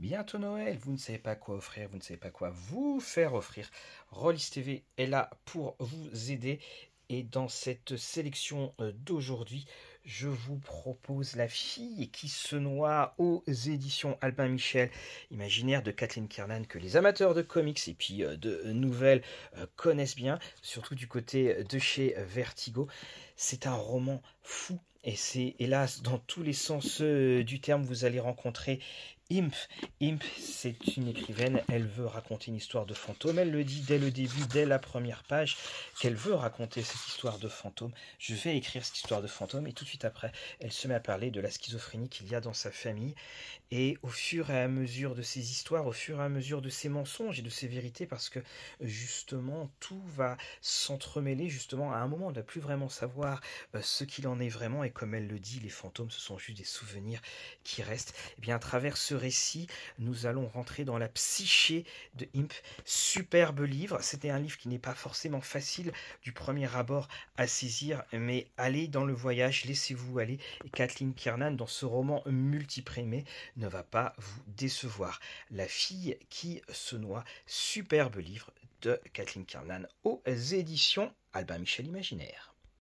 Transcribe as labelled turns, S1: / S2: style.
S1: Bientôt Noël, vous ne savez pas quoi offrir, vous ne savez pas quoi vous faire offrir. Rollis TV est là pour vous aider. Et dans cette sélection euh, d'aujourd'hui, je vous propose La fille qui se noie aux éditions Albin Michel, imaginaire de Kathleen Kiernan que les amateurs de comics et puis euh, de nouvelles euh, connaissent bien, surtout du côté de chez Vertigo. C'est un roman fou. Et c'est hélas dans tous les sens euh, du terme, vous allez rencontrer Imp. Imp, c'est une écrivaine, elle veut raconter une histoire de fantôme. Elle le dit dès le début, dès la première page, qu'elle veut raconter cette histoire de fantôme. Je vais écrire cette histoire de fantôme et tout suite après, elle se met à parler de la schizophrénie qu'il y a dans sa famille. Et au fur et à mesure de ses histoires, au fur et à mesure de ses mensonges et de ses vérités, parce que justement tout va s'entremêler, justement à un moment on ne va plus vraiment savoir euh, ce qu'il en est vraiment. Et comme elle le dit, les fantômes, ce sont juste des souvenirs qui restent. Et eh bien à travers ce récit, nous allons rentrer dans la psyché de Imp. Superbe livre. C'était un livre qui n'est pas forcément facile du premier abord à saisir, mais aller dans le voyage, si vous allez. Kathleen Kiernan, dans ce roman multiprimé, ne va pas vous décevoir. La fille qui se noie, superbe livre de Kathleen Kiernan aux éditions Albin Michel Imaginaire.